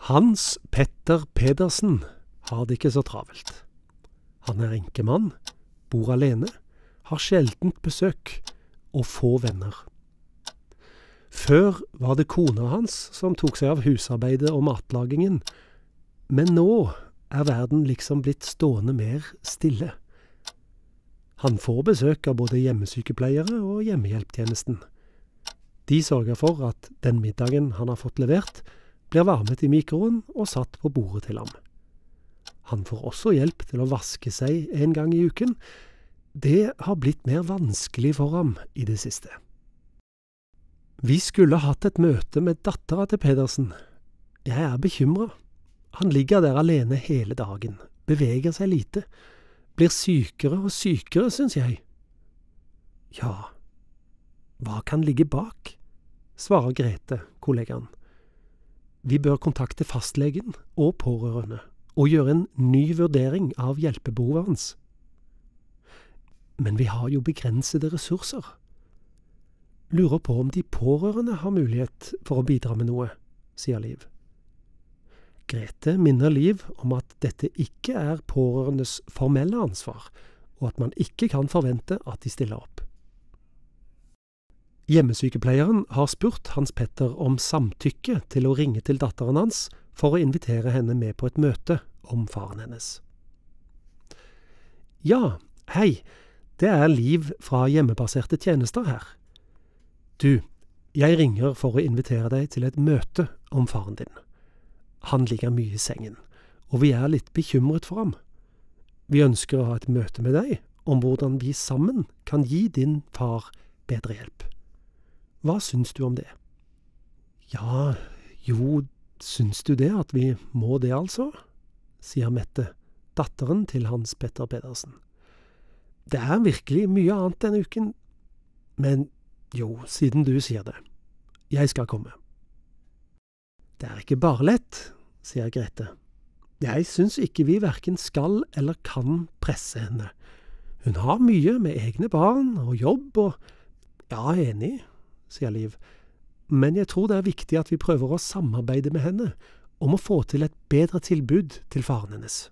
Hans Petter Pedersen har det ikke så travelt. Han er enkemann, bor alene, har sjeldent besøk og få venner. Før var det kona hans som tok seg av husarbeidet og matlagingen, men nå er verden liksom blitt stående mer stille. Han får besøk av både hjemmesykepleiere og hjemmehjelptjenesten. De sørger for at den middagen han har fått levert, blir varmet i mikroen og satt på bordet til ham. Han får også hjelp til å vaske seg en gang i uken. Det har blitt mer vanskelig for ham i det siste. Vi skulle hatt et møte med dattera til Pedersen. Jeg er bekymra. Han ligger der alene hele dagen, beveger seg lite, blir sykere og sykere, syns jeg. Ja, hva kan ligge bak? svarer Grete, kollegaen. Vi bør kontakte fastlegen og pårørende og gjøre en ny vurdering av hjelpebehovet hans. Men vi har jo begrensede ressurser. Lurer på om de pårørende har mulighet for å bidra med noe, sier Liv. Grete minner Liv om at dette ikke er pårørendes formelle ansvar, og at man ikke kan forvente at de stiller opp. Hjemmesykepleieren har spurt Hans Petter om samtykke til å ringe til datteren hans for å invitere henne med på et møte om faren hennes. Ja, hei, det er Liv fra Hjemmebaserte tjenester her. Du, jeg ringer for å invitere deg til et møte om faren din. Han ligger mye i sengen, og vi er litt bekymret for ham. Vi ønsker å ha et møte med deg om hvordan vi sammen kan gi din far bedre hjelp. Hva syns du om det? Ja, jo, syns du det, at vi må det, altså? sier Mette, datteren til Hans Petter Pedersen. Det er virkelig mye annet denne uken, men jo, siden du sier det. Jeg skal komme. Det er ikke bare lett, sier Grete. Jeg syns ikke vi verken skal eller kan presse henne. Hun har mye med egne barn og jobb og… Ja, enig, sier Liv. Men jeg tror det er viktig at vi prøver å samarbeide med henne om å få til et bedre tilbud til faren hennes.